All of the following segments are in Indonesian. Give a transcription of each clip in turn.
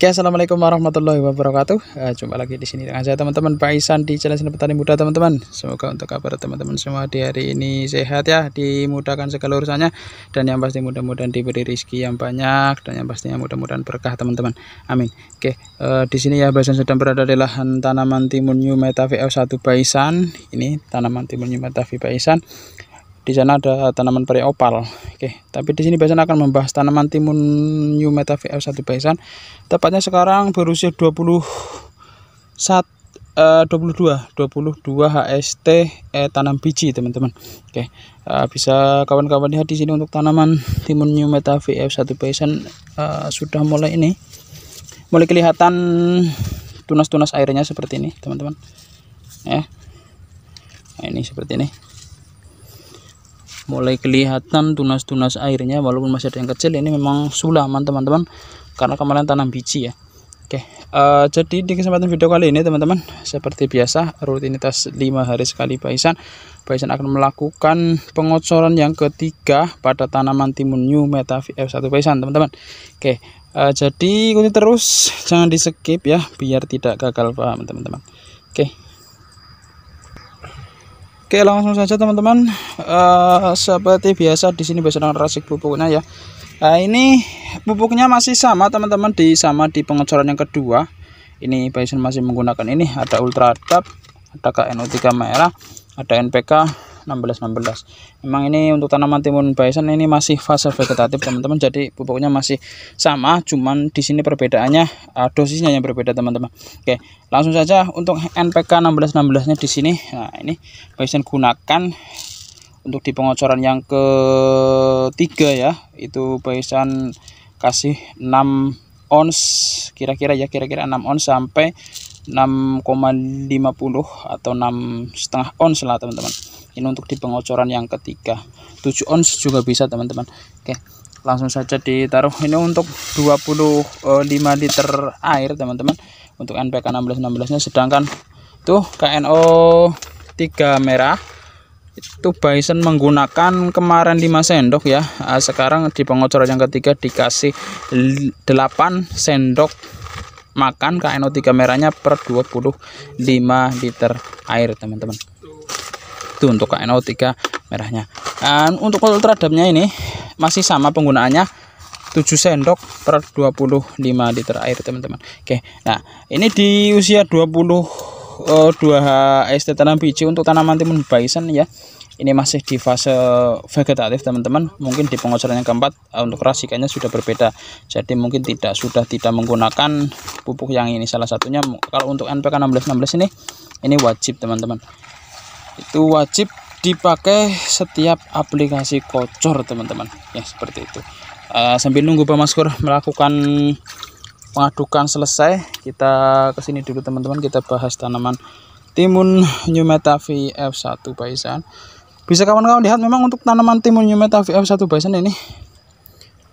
Oke, assalamualaikum warahmatullahi wabarakatuh. Eh, jumpa lagi di sini dengan saya teman-teman Pak Isan di Jalan Petani Muda teman-teman. Semoga untuk kabar teman-teman semua di hari ini sehat ya, dimudahkan segala urusannya dan yang pasti mudah-mudahan diberi rezeki yang banyak dan yang pastinya mudah-mudahan berkah teman-teman. Amin. Oke, uh, di sini ya Isan sedang berada di lahan tanaman timun New Meta 1 1 Isan. Ini tanaman timun New Meta Pak Isan di sana ada tanaman pari opal oke tapi di sini biasanya akan membahas tanaman timun New Meta VF1 Baisan tepatnya sekarang berusia 20 saat 22 22 HST eh, tanam biji teman-teman oke Uh, bisa kawan-kawan lihat di sini untuk tanaman timun new meta VF1 Bison uh, eh, sudah mulai ini mulai kelihatan tunas-tunas airnya seperti ini teman-teman ya nah, ini seperti ini mulai kelihatan tunas-tunas airnya walaupun masih ada yang kecil ini memang sulaman teman-teman karena kemarin tanam biji ya oke uh, jadi di kesempatan video kali ini teman-teman seperti biasa rutinitas 5 hari sekali baisan baisan akan melakukan pengocoran yang ketiga pada tanaman timun new meta vf1 baisan teman-teman oke uh, jadi ikuti terus jangan di skip ya biar tidak gagal paham teman-teman oke Oke langsung saja teman-teman uh, seperti biasa di sini dengan rasik pupuknya ya nah, ini pupuknya masih sama teman-teman di sama di pengecoran yang kedua ini Bison masih menggunakan ini ada Ultra Adapt, ada kno 3 merah ada NPK 16 16 memang ini untuk tanaman timun bison ini masih fase vegetatif teman-teman jadi pupuknya masih sama cuman di sini perbedaannya uh, dosisnya yang berbeda teman-teman oke langsung saja untuk NPK 16 16 nya di sini nah ini bison gunakan untuk di pengocoran yang ketiga ya itu bison kasih 6 ons kira-kira ya kira-kira 6 ons sampai 6,50 atau 6 setengah ons lah teman-teman ini untuk di pengocoran yang ketiga 7 ons juga bisa teman-teman oke langsung saja ditaruh ini untuk 25 liter air teman-teman untuk NPK 16-16 nya sedangkan tuh KNO 3 merah itu Bison menggunakan kemarin 5 sendok ya ah, sekarang di pengocoran yang ketiga dikasih 8 sendok makan KNO3 merahnya per 25 liter air teman-teman itu untuk KNO3 merahnya dan untuk ultradamnya ini masih sama penggunaannya 7 sendok per 25 liter air teman-teman oke nah ini di usia 22 dua eh, ST tanam biji untuk tanaman timun bison ya ini masih di fase vegetatif teman-teman mungkin di pengocoran yang keempat eh, untuk rasikannya sudah berbeda jadi mungkin tidak sudah tidak menggunakan pupuk yang ini salah satunya kalau untuk NPK 1616 ini ini wajib teman-teman itu wajib dipakai setiap aplikasi kocor teman-teman ya seperti itu uh, sambil nunggu Pak Maskur melakukan pengadukan selesai kita kesini dulu teman-teman kita bahas tanaman timun new metafi F1 Baisan bisa kawan-kawan lihat memang untuk tanaman timun meta vf 1 Bison ini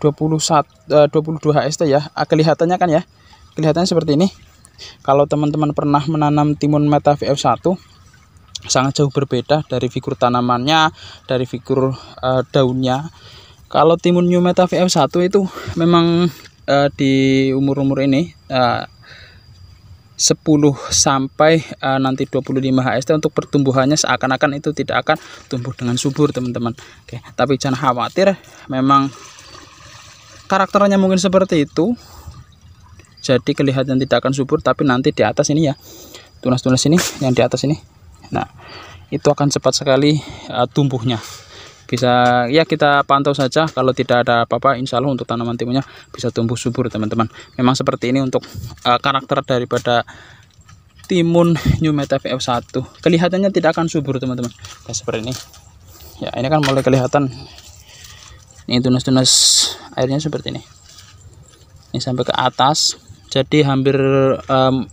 21 22 HST ya ah, kelihatannya kan ya kelihatannya seperti ini kalau teman-teman pernah menanam timun meta VF1 sangat jauh berbeda dari figur tanamannya dari figur uh, daunnya kalau timun new meta VF1 itu memang uh, di umur-umur ini eh, 10 sampai uh, nanti 25 HST untuk pertumbuhannya seakan-akan itu tidak akan tumbuh dengan subur teman-teman Oke tapi jangan khawatir memang karakternya mungkin seperti itu jadi kelihatan tidak akan subur tapi nanti di atas ini ya tunas-tunas ini yang di atas ini nah itu akan cepat sekali uh, tumbuhnya bisa ya kita pantau saja kalau tidak ada apa-apa insya Allah untuk tanaman timunnya bisa tumbuh subur teman-teman memang seperti ini untuk uh, karakter daripada timun new meta vf 1 kelihatannya tidak akan subur teman-teman nah, seperti ini ya ini kan mulai kelihatan ini tunas-tunas airnya seperti ini ini sampai ke atas jadi hampir um,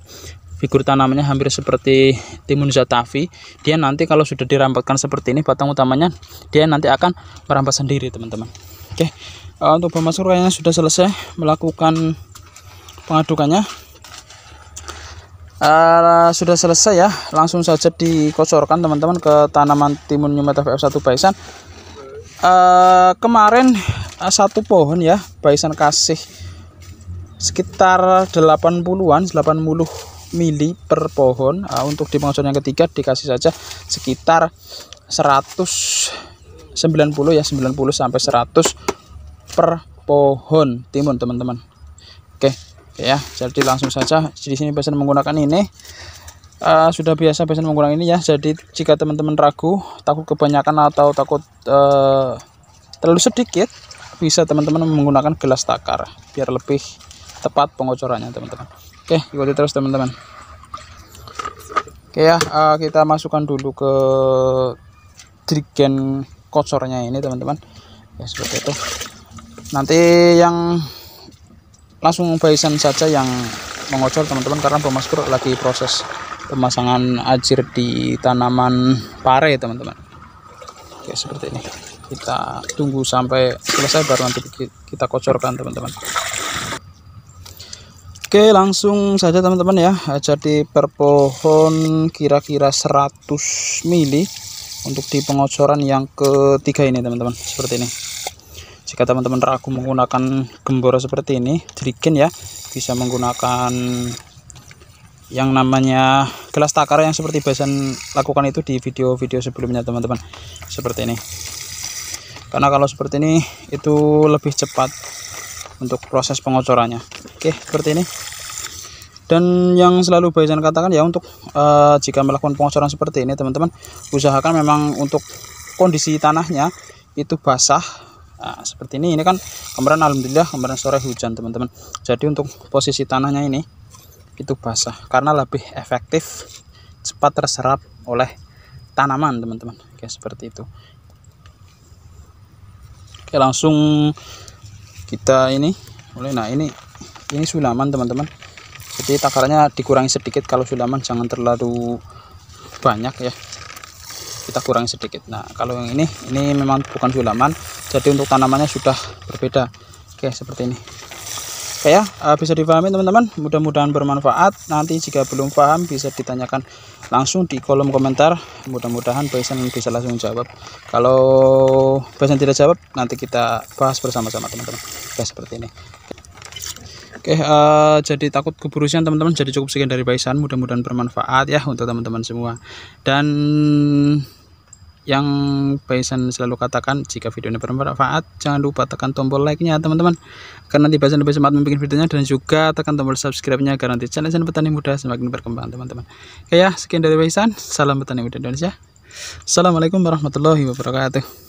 figur tanamannya hampir seperti timun zatavi. dia nanti kalau sudah dirampatkan seperti ini batang utamanya dia nanti akan merampas sendiri teman-teman oke eh, untuk pemasur kayaknya sudah selesai melakukan pengadukannya uh, sudah selesai ya langsung saja dikocorkan teman-teman ke tanaman timun nyumat FF1 baisan uh, kemarin uh, satu pohon ya baisan kasih sekitar 80-an 80 mili per pohon nah, untuk di pengujian yang ketiga dikasih saja sekitar 190 ya 90 sampai 100 per pohon timun teman-teman oke ya jadi langsung saja di sini pesan menggunakan ini uh, sudah biasa pesan menggunakan ini ya jadi jika teman-teman ragu takut kebanyakan atau takut uh, terlalu sedikit bisa teman-teman menggunakan gelas takar biar lebih tepat pengocorannya teman-teman Oke, ikuti terus teman-teman. Oke ya, eh, kita masukkan dulu ke trigen kocornya ini teman-teman. Ya seperti itu. Nanti yang langsung bayisan saja yang mengocor teman-teman karena pemaskur lagi proses pemasangan ajir di tanaman pare teman-teman. Oke, seperti ini. Kita tunggu sampai selesai baru nanti kita kocorkan teman-teman. Oke langsung saja teman-teman ya jadi per pohon kira-kira 100 mili untuk di pengocoran yang ketiga ini teman-teman seperti ini jika teman-teman ragu menggunakan gembora seperti ini jerigen ya bisa menggunakan yang namanya gelas takar yang seperti biasa lakukan itu di video-video sebelumnya teman-teman seperti ini karena kalau seperti ini itu lebih cepat untuk proses pengocorannya oke seperti ini dan yang selalu Baizan katakan ya untuk uh, jika melakukan pengocoran seperti ini teman-teman usahakan memang untuk kondisi tanahnya itu basah nah, seperti ini ini kan kemarin alhamdulillah kemarin sore hujan teman-teman jadi untuk posisi tanahnya ini itu basah karena lebih efektif cepat terserap oleh tanaman teman-teman oke seperti itu oke langsung kita ini mulai nah ini ini sulaman teman-teman jadi takarannya dikurangi sedikit kalau sulaman jangan terlalu banyak ya kita kurangi sedikit nah kalau yang ini ini memang bukan sulaman jadi untuk tanamannya sudah berbeda oke seperti ini oke ya eh, bisa dipahami teman-teman mudah-mudahan bermanfaat nanti jika belum paham bisa ditanyakan langsung di kolom komentar mudah-mudahan pasien bisa langsung jawab kalau pasien tidak jawab nanti kita bahas bersama-sama teman-teman Oke seperti ini Oke, uh, jadi takut keburusan teman-teman. Jadi cukup sekian dari Baisan. Mudah-mudahan bermanfaat ya untuk teman-teman semua. Dan yang Baisan selalu katakan jika video ini bermanfaat, jangan lupa tekan tombol like-nya teman-teman. Karena nanti Baisan lebih semangat membuat videonya dan juga tekan tombol subscribe-nya agar nanti channel Baisan Petani Muda semakin berkembang teman-teman. Oke ya, sekian dari Baisan. Salam Petani Muda Indonesia. Assalamualaikum warahmatullahi wabarakatuh.